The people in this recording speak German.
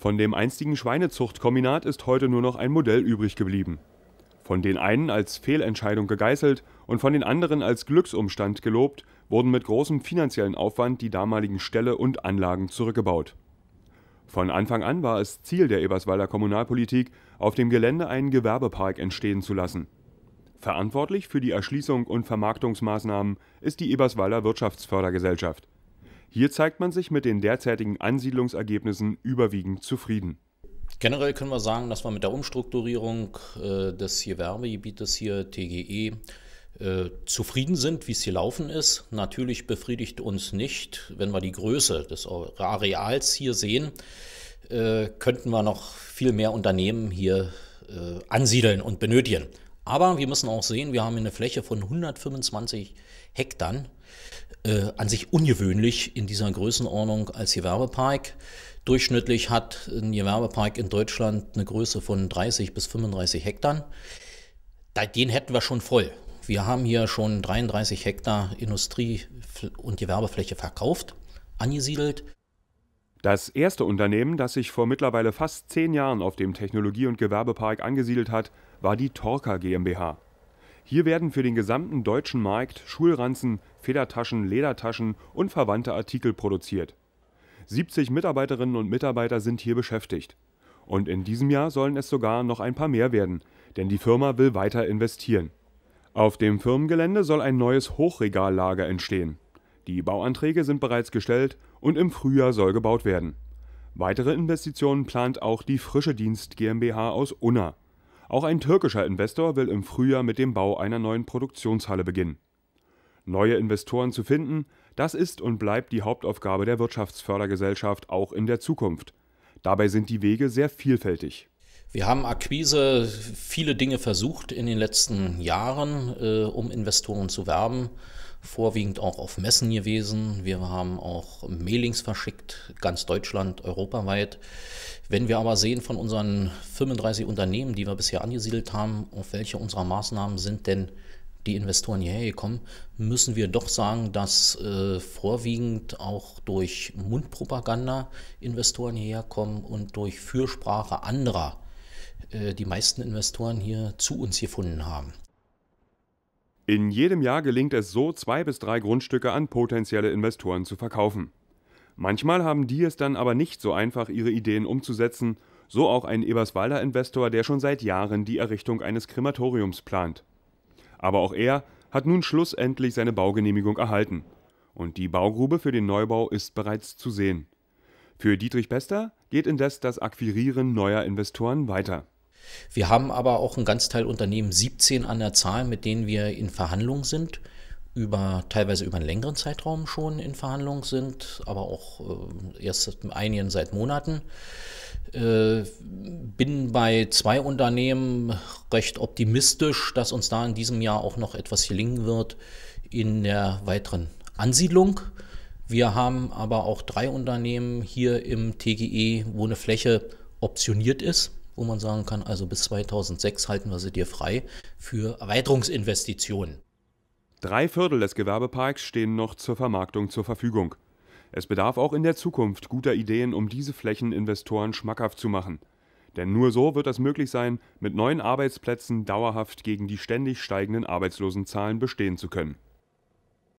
Von dem einstigen Schweinezuchtkombinat ist heute nur noch ein Modell übrig geblieben. Von den einen als Fehlentscheidung gegeißelt und von den anderen als Glücksumstand gelobt, wurden mit großem finanziellen Aufwand die damaligen Ställe und Anlagen zurückgebaut. Von Anfang an war es Ziel der Eberswalder Kommunalpolitik, auf dem Gelände einen Gewerbepark entstehen zu lassen. Verantwortlich für die Erschließung und Vermarktungsmaßnahmen ist die Eberswalder Wirtschaftsfördergesellschaft. Hier zeigt man sich mit den derzeitigen Ansiedlungsergebnissen überwiegend zufrieden. Generell können wir sagen, dass wir mit der Umstrukturierung äh, des Gewerbegebietes hier TGE e, äh, zufrieden sind, wie es hier laufen ist. Natürlich befriedigt uns nicht, wenn wir die Größe des Areals hier sehen, äh, könnten wir noch viel mehr Unternehmen hier äh, ansiedeln und benötigen. Aber wir müssen auch sehen, wir haben eine Fläche von 125 Hektar. Äh, an sich ungewöhnlich in dieser Größenordnung als Gewerbepark. Durchschnittlich hat ein Gewerbepark in Deutschland eine Größe von 30 bis 35 Hektar. Den hätten wir schon voll. Wir haben hier schon 33 Hektar Industrie- und Gewerbefläche verkauft, angesiedelt. Das erste Unternehmen, das sich vor mittlerweile fast zehn Jahren auf dem Technologie- und Gewerbepark angesiedelt hat, war die Torka GmbH. Hier werden für den gesamten deutschen Markt Schulranzen, Federtaschen, Ledertaschen und verwandte Artikel produziert. 70 Mitarbeiterinnen und Mitarbeiter sind hier beschäftigt. Und in diesem Jahr sollen es sogar noch ein paar mehr werden, denn die Firma will weiter investieren. Auf dem Firmengelände soll ein neues Hochregallager entstehen. Die Bauanträge sind bereits gestellt und im Frühjahr soll gebaut werden. Weitere Investitionen plant auch die Frische Dienst GmbH aus Unna. Auch ein türkischer Investor will im Frühjahr mit dem Bau einer neuen Produktionshalle beginnen. Neue Investoren zu finden, das ist und bleibt die Hauptaufgabe der Wirtschaftsfördergesellschaft auch in der Zukunft. Dabei sind die Wege sehr vielfältig. Wir haben Akquise, viele Dinge versucht in den letzten Jahren, äh, um Investoren zu werben vorwiegend auch auf Messen gewesen. Wir haben auch Mailings verschickt, ganz Deutschland, europaweit. Wenn wir aber sehen von unseren 35 Unternehmen, die wir bisher angesiedelt haben, auf welche unserer Maßnahmen sind denn die Investoren hierher gekommen, müssen wir doch sagen, dass äh, vorwiegend auch durch Mundpropaganda Investoren hierher kommen und durch Fürsprache anderer äh, die meisten Investoren hier zu uns gefunden haben. In jedem Jahr gelingt es so, zwei bis drei Grundstücke an potenzielle Investoren zu verkaufen. Manchmal haben die es dann aber nicht so einfach, ihre Ideen umzusetzen, so auch ein Eberswalder Investor, der schon seit Jahren die Errichtung eines Krematoriums plant. Aber auch er hat nun schlussendlich seine Baugenehmigung erhalten. Und die Baugrube für den Neubau ist bereits zu sehen. Für Dietrich Bester geht indes das Akquirieren neuer Investoren weiter. Wir haben aber auch einen Ganzteil Unternehmen, 17 an der Zahl, mit denen wir in Verhandlung sind, über, teilweise über einen längeren Zeitraum schon in Verhandlung sind, aber auch äh, erst seit einigen seit Monaten. Äh, bin bei zwei Unternehmen recht optimistisch, dass uns da in diesem Jahr auch noch etwas gelingen wird in der weiteren Ansiedlung. Wir haben aber auch drei Unternehmen hier im TGE, wo eine Fläche optioniert ist wo man sagen kann, also bis 2006 halten wir sie dir frei für Erweiterungsinvestitionen. Drei Viertel des Gewerbeparks stehen noch zur Vermarktung zur Verfügung. Es bedarf auch in der Zukunft guter Ideen, um diese Flächen Investoren schmackhaft zu machen. Denn nur so wird es möglich sein, mit neuen Arbeitsplätzen dauerhaft gegen die ständig steigenden Arbeitslosenzahlen bestehen zu können.